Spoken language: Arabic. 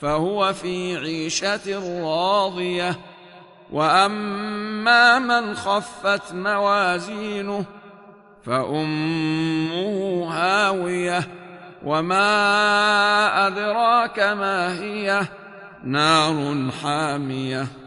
فهو في عيشه راضيه واما من خفت موازينه فامه هاويه وما ادراك ما هي نار حاميه